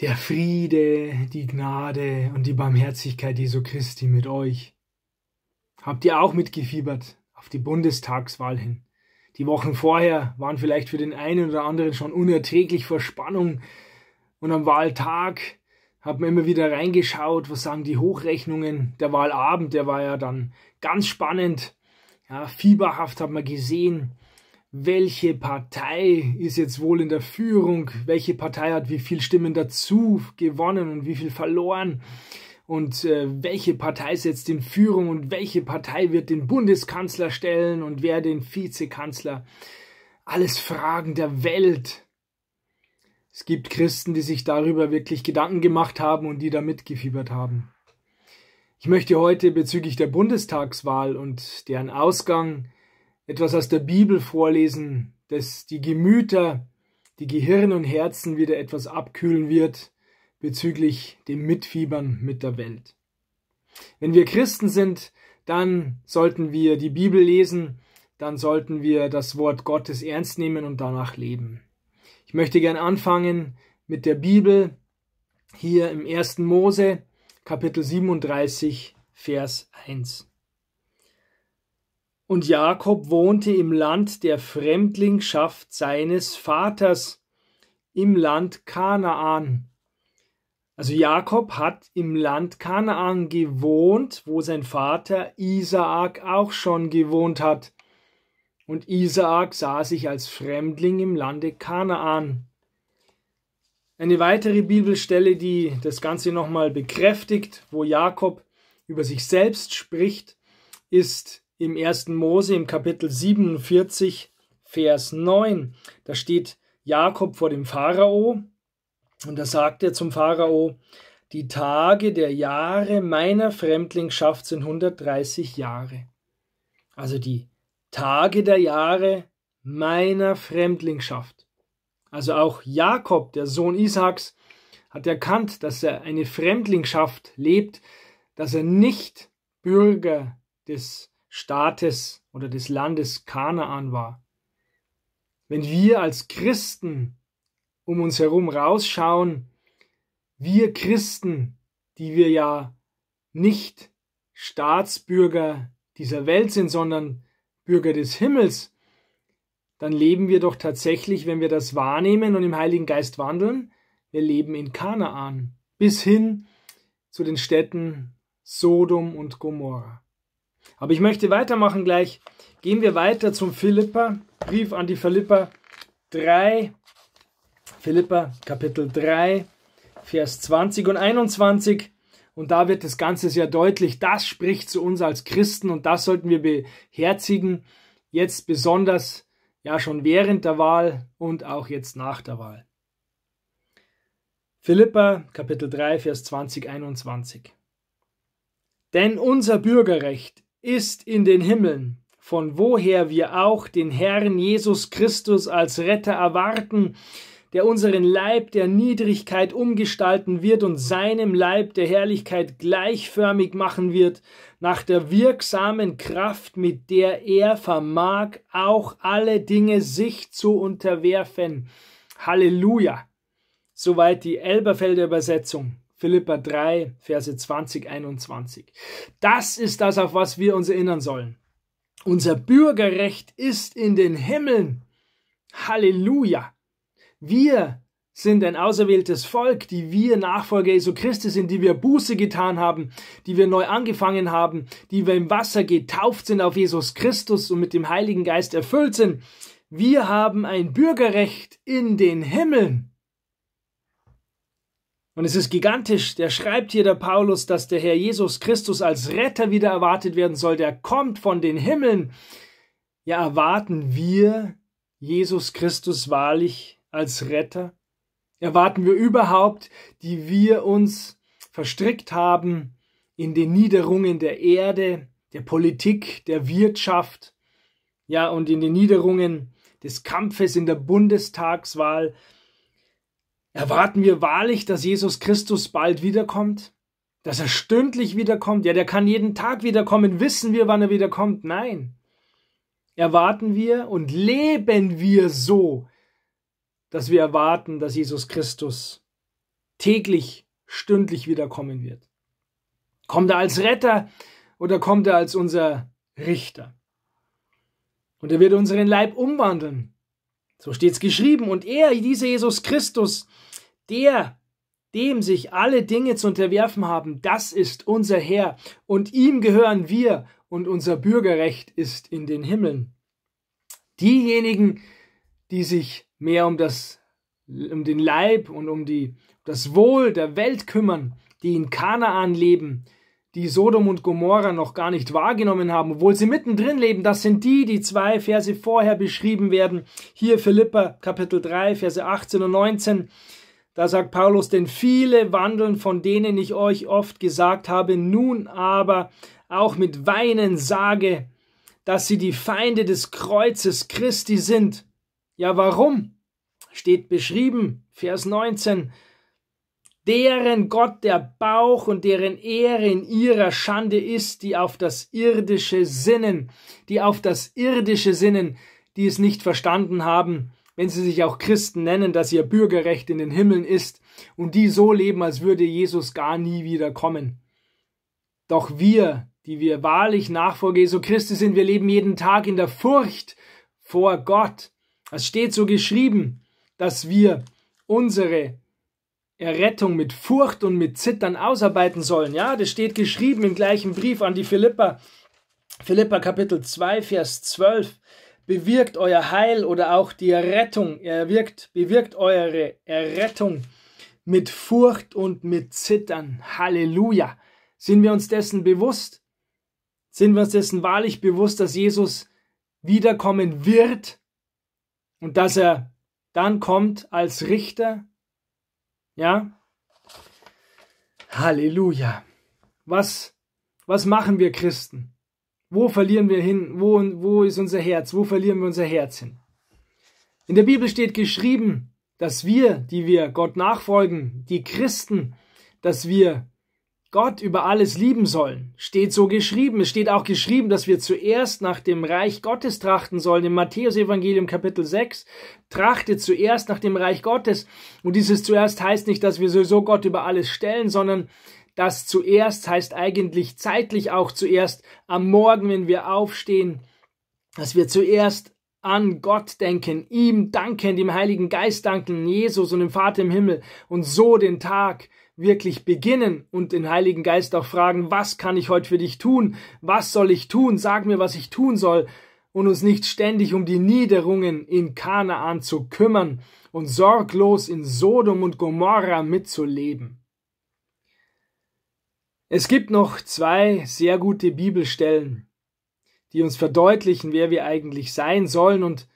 Der Friede, die Gnade und die Barmherzigkeit Jesu Christi mit euch. Habt ihr auch mitgefiebert auf die Bundestagswahl hin? Die Wochen vorher waren vielleicht für den einen oder anderen schon unerträglich vor Spannung. Und am Wahltag hat man immer wieder reingeschaut, was sagen die Hochrechnungen. Der Wahlabend, der war ja dann ganz spannend. Ja, fieberhaft hat man gesehen, welche Partei ist jetzt wohl in der Führung, welche Partei hat wie viele Stimmen dazu gewonnen und wie viel verloren und äh, welche Partei ist jetzt in Führung und welche Partei wird den Bundeskanzler stellen und wer den Vizekanzler. Alles Fragen der Welt. Es gibt Christen, die sich darüber wirklich Gedanken gemacht haben und die da mitgefiebert haben. Ich möchte heute bezüglich der Bundestagswahl und deren Ausgang etwas aus der Bibel vorlesen, das die Gemüter, die Gehirn und Herzen wieder etwas abkühlen wird bezüglich dem Mitfiebern mit der Welt. Wenn wir Christen sind, dann sollten wir die Bibel lesen, dann sollten wir das Wort Gottes ernst nehmen und danach leben. Ich möchte gern anfangen mit der Bibel hier im 1. Mose, Kapitel 37, Vers 1. Und Jakob wohnte im Land der Fremdlingschaft seines Vaters, im Land Kanaan. Also Jakob hat im Land Kanaan gewohnt, wo sein Vater Isaak auch schon gewohnt hat. Und Isaak sah sich als Fremdling im Lande Kanaan. Eine weitere Bibelstelle, die das Ganze nochmal bekräftigt, wo Jakob über sich selbst spricht, ist im 1. Mose im Kapitel 47, Vers 9. Da steht Jakob vor dem Pharao und da sagt er zum Pharao, die Tage der Jahre meiner Fremdlingschaft sind 130 Jahre. Also die Tage der Jahre meiner Fremdlingschaft. Also auch Jakob, der Sohn Isaaks, hat erkannt, dass er eine Fremdlingschaft lebt, dass er nicht Bürger des Staates oder des Landes Kanaan war. Wenn wir als Christen um uns herum rausschauen, wir Christen, die wir ja nicht Staatsbürger dieser Welt sind, sondern Bürger des Himmels, dann leben wir doch tatsächlich, wenn wir das wahrnehmen und im Heiligen Geist wandeln, wir leben in Kanaan bis hin zu den Städten Sodom und Gomorrah. Aber ich möchte weitermachen gleich. Gehen wir weiter zum Philippa, Brief an die Philippa 3, Philippa Kapitel 3, Vers 20 und 21. Und da wird das Ganze sehr deutlich. Das spricht zu uns als Christen und das sollten wir beherzigen. Jetzt besonders, ja, schon während der Wahl und auch jetzt nach der Wahl. Philippa, Kapitel 3, Vers 20, 21. Denn unser Bürgerrecht ist in den Himmeln, von woher wir auch den Herrn Jesus Christus als Retter erwarten, der unseren Leib der Niedrigkeit umgestalten wird und seinem Leib der Herrlichkeit gleichförmig machen wird, nach der wirksamen Kraft, mit der er vermag, auch alle Dinge sich zu unterwerfen. Halleluja! Soweit die Elberfelder Übersetzung. Philippa 3, Verse 20, 21. Das ist das, auf was wir uns erinnern sollen. Unser Bürgerrecht ist in den Himmeln. Halleluja. Wir sind ein auserwähltes Volk, die wir Nachfolger Jesu Christi sind, die wir Buße getan haben, die wir neu angefangen haben, die wir im Wasser getauft sind auf Jesus Christus und mit dem Heiligen Geist erfüllt sind. Wir haben ein Bürgerrecht in den Himmeln. Und es ist gigantisch. Der schreibt hier der Paulus, dass der Herr Jesus Christus als Retter wieder erwartet werden soll. Der kommt von den Himmeln. Ja, erwarten wir Jesus Christus wahrlich als Retter? Erwarten wir überhaupt, die wir uns verstrickt haben in den Niederungen der Erde, der Politik, der Wirtschaft, ja, und in den Niederungen des Kampfes in der Bundestagswahl, Erwarten wir wahrlich, dass Jesus Christus bald wiederkommt? Dass er stündlich wiederkommt? Ja, der kann jeden Tag wiederkommen. Wissen wir, wann er wiederkommt? Nein. Erwarten wir und leben wir so, dass wir erwarten, dass Jesus Christus täglich, stündlich wiederkommen wird? Kommt er als Retter oder kommt er als unser Richter? Und er wird unseren Leib umwandeln so steht es geschrieben. Und er, dieser Jesus Christus, der, dem sich alle Dinge zu unterwerfen haben, das ist unser Herr. Und ihm gehören wir. Und unser Bürgerrecht ist in den Himmeln. Diejenigen, die sich mehr um das, um den Leib und um die, das Wohl der Welt kümmern, die in Kanaan leben, die Sodom und Gomorra noch gar nicht wahrgenommen haben, obwohl sie mittendrin leben. Das sind die, die zwei Verse vorher beschrieben werden. Hier Philippa Kapitel 3, Verse 18 und 19. Da sagt Paulus, denn viele wandeln, von denen ich euch oft gesagt habe, nun aber auch mit Weinen sage, dass sie die Feinde des Kreuzes Christi sind. Ja, warum? Steht beschrieben, Vers 19 deren Gott der Bauch und deren Ehre in ihrer Schande ist, die auf das irdische Sinnen, die auf das irdische Sinnen, die es nicht verstanden haben, wenn sie sich auch Christen nennen, dass ihr Bürgerrecht in den Himmeln ist und die so leben, als würde Jesus gar nie wieder kommen. Doch wir, die wir wahrlich Nachfolger Jesu Christi sind, wir leben jeden Tag in der Furcht vor Gott. Es steht so geschrieben, dass wir unsere Errettung mit Furcht und mit Zittern ausarbeiten sollen. Ja, das steht geschrieben im gleichen Brief an die Philippa. Philippa Kapitel 2, Vers 12. Bewirkt euer Heil oder auch die Errettung. Erwirkt, bewirkt eure Errettung mit Furcht und mit Zittern. Halleluja. Sind wir uns dessen bewusst? Sind wir uns dessen wahrlich bewusst, dass Jesus wiederkommen wird und dass er dann kommt als Richter ja? Halleluja. Was, was machen wir Christen? Wo verlieren wir hin? Wo, wo ist unser Herz? Wo verlieren wir unser Herz hin? In der Bibel steht geschrieben, dass wir, die wir Gott nachfolgen, die Christen, dass wir Gott über alles lieben sollen. Steht so geschrieben. Es steht auch geschrieben, dass wir zuerst nach dem Reich Gottes trachten sollen. Im Matthäus-Evangelium Kapitel 6 trachtet zuerst nach dem Reich Gottes. Und dieses zuerst heißt nicht, dass wir sowieso Gott über alles stellen, sondern das zuerst heißt eigentlich zeitlich auch zuerst am Morgen, wenn wir aufstehen, dass wir zuerst an Gott denken, ihm danken, dem Heiligen Geist danken, Jesus und dem Vater im Himmel und so den Tag wirklich beginnen und den Heiligen Geist auch fragen, was kann ich heute für dich tun? Was soll ich tun? Sag mir, was ich tun soll. Und uns nicht ständig um die Niederungen in Kanaan zu kümmern und sorglos in Sodom und Gomorra mitzuleben. Es gibt noch zwei sehr gute Bibelstellen, die uns verdeutlichen, wer wir eigentlich sein sollen und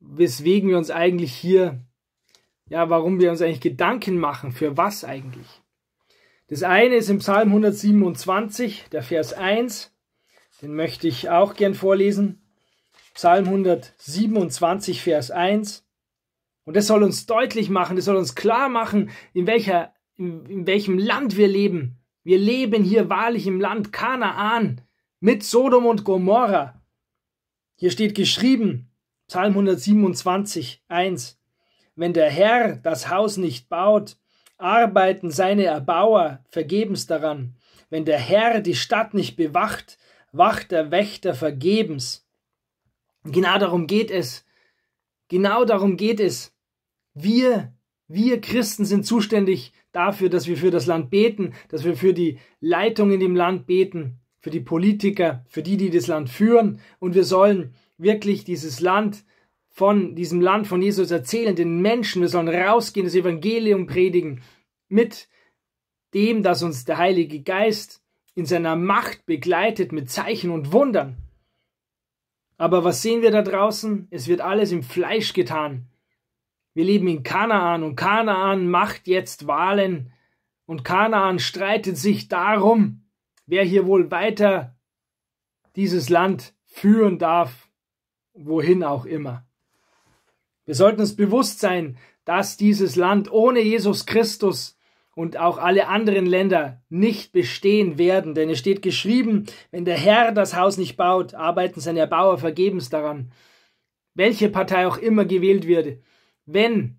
weswegen wir uns eigentlich hier ja, warum wir uns eigentlich Gedanken machen, für was eigentlich. Das eine ist im Psalm 127, der Vers 1, den möchte ich auch gern vorlesen. Psalm 127, Vers 1. Und das soll uns deutlich machen, das soll uns klar machen, in, welcher, in, in welchem Land wir leben. Wir leben hier wahrlich im Land Kanaan mit Sodom und Gomorra. Hier steht geschrieben, Psalm 127, 1 wenn der Herr das Haus nicht baut, arbeiten seine Erbauer vergebens daran. Wenn der Herr die Stadt nicht bewacht, wacht der Wächter vergebens. Genau darum geht es. Genau darum geht es. Wir, wir Christen sind zuständig dafür, dass wir für das Land beten, dass wir für die Leitung in dem Land beten, für die Politiker, für die, die das Land führen. Und wir sollen wirklich dieses Land von diesem Land, von Jesus erzählen, den Menschen. Wir sollen rausgehen, das Evangelium predigen mit dem, dass uns der Heilige Geist in seiner Macht begleitet mit Zeichen und Wundern. Aber was sehen wir da draußen? Es wird alles im Fleisch getan. Wir leben in Kanaan und Kanaan macht jetzt Wahlen und Kanaan streitet sich darum, wer hier wohl weiter dieses Land führen darf, wohin auch immer. Wir sollten uns bewusst sein, dass dieses Land ohne Jesus Christus und auch alle anderen Länder nicht bestehen werden, denn es steht geschrieben, wenn der Herr das Haus nicht baut, arbeiten seine Bauer vergebens daran. Welche Partei auch immer gewählt wird, wenn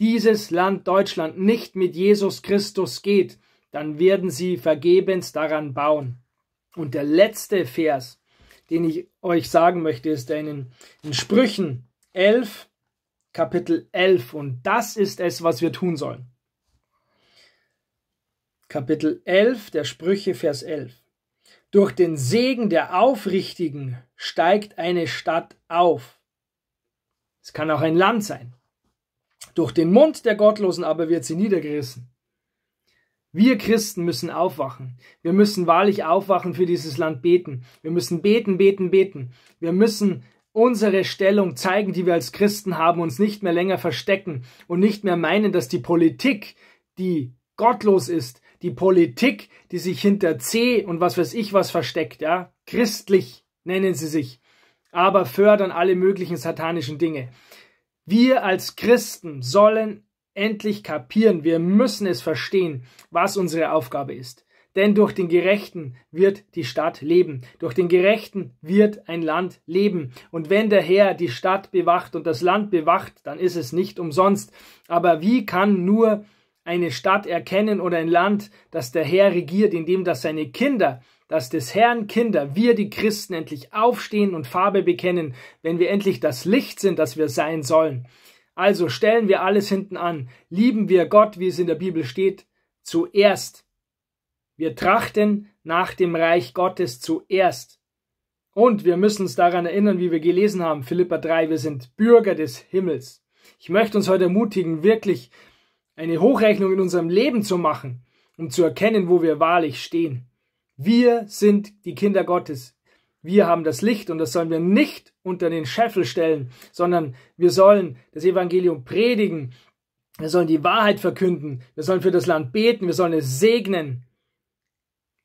dieses Land Deutschland nicht mit Jesus Christus geht, dann werden sie vergebens daran bauen. Und der letzte Vers, den ich euch sagen möchte, ist in, in Sprüchen 11, Kapitel 11. Und das ist es, was wir tun sollen. Kapitel 11 der Sprüche, Vers 11. Durch den Segen der Aufrichtigen steigt eine Stadt auf. Es kann auch ein Land sein. Durch den Mund der Gottlosen aber wird sie niedergerissen. Wir Christen müssen aufwachen. Wir müssen wahrlich aufwachen für dieses Land beten. Wir müssen beten, beten, beten. Wir müssen Unsere Stellung zeigen, die wir als Christen haben, uns nicht mehr länger verstecken und nicht mehr meinen, dass die Politik, die gottlos ist, die Politik, die sich hinter C und was weiß ich was versteckt, ja, christlich nennen sie sich, aber fördern alle möglichen satanischen Dinge. Wir als Christen sollen endlich kapieren, wir müssen es verstehen, was unsere Aufgabe ist. Denn durch den Gerechten wird die Stadt leben. Durch den Gerechten wird ein Land leben. Und wenn der Herr die Stadt bewacht und das Land bewacht, dann ist es nicht umsonst. Aber wie kann nur eine Stadt erkennen oder ein Land, dass der Herr regiert, indem das seine Kinder dass des Herrn Kinder, wir die Christen, endlich aufstehen und Farbe bekennen, wenn wir endlich das Licht sind, das wir sein sollen. Also stellen wir alles hinten an, lieben wir Gott, wie es in der Bibel steht, zuerst wir trachten nach dem Reich Gottes zuerst. Und wir müssen uns daran erinnern, wie wir gelesen haben, Philippa 3, wir sind Bürger des Himmels. Ich möchte uns heute ermutigen, wirklich eine Hochrechnung in unserem Leben zu machen, um zu erkennen, wo wir wahrlich stehen. Wir sind die Kinder Gottes. Wir haben das Licht und das sollen wir nicht unter den Scheffel stellen, sondern wir sollen das Evangelium predigen. Wir sollen die Wahrheit verkünden. Wir sollen für das Land beten. Wir sollen es segnen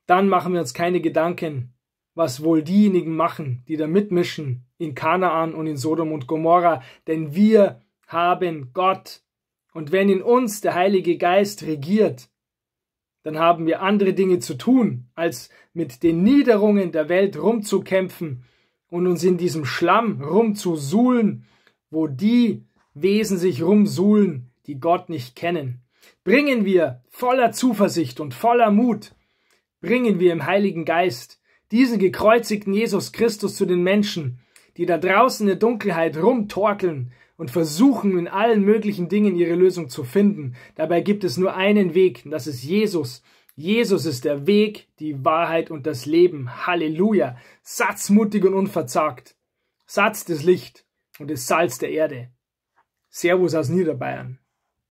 dann machen wir uns keine Gedanken, was wohl diejenigen machen, die da mitmischen in Kanaan und in Sodom und Gomorra, denn wir haben Gott. Und wenn in uns der Heilige Geist regiert, dann haben wir andere Dinge zu tun, als mit den Niederungen der Welt rumzukämpfen und uns in diesem Schlamm rumzusuhlen, wo die Wesen sich rumsuhlen, die Gott nicht kennen. Bringen wir voller Zuversicht und voller Mut bringen wir im Heiligen Geist diesen gekreuzigten Jesus Christus zu den Menschen, die da draußen in der Dunkelheit rumtorkeln und versuchen in allen möglichen Dingen ihre Lösung zu finden. Dabei gibt es nur einen Weg, und das ist Jesus. Jesus ist der Weg, die Wahrheit und das Leben. Halleluja. Satzmutig und unverzagt. Satz des Licht und des Salz der Erde. Servus aus Niederbayern.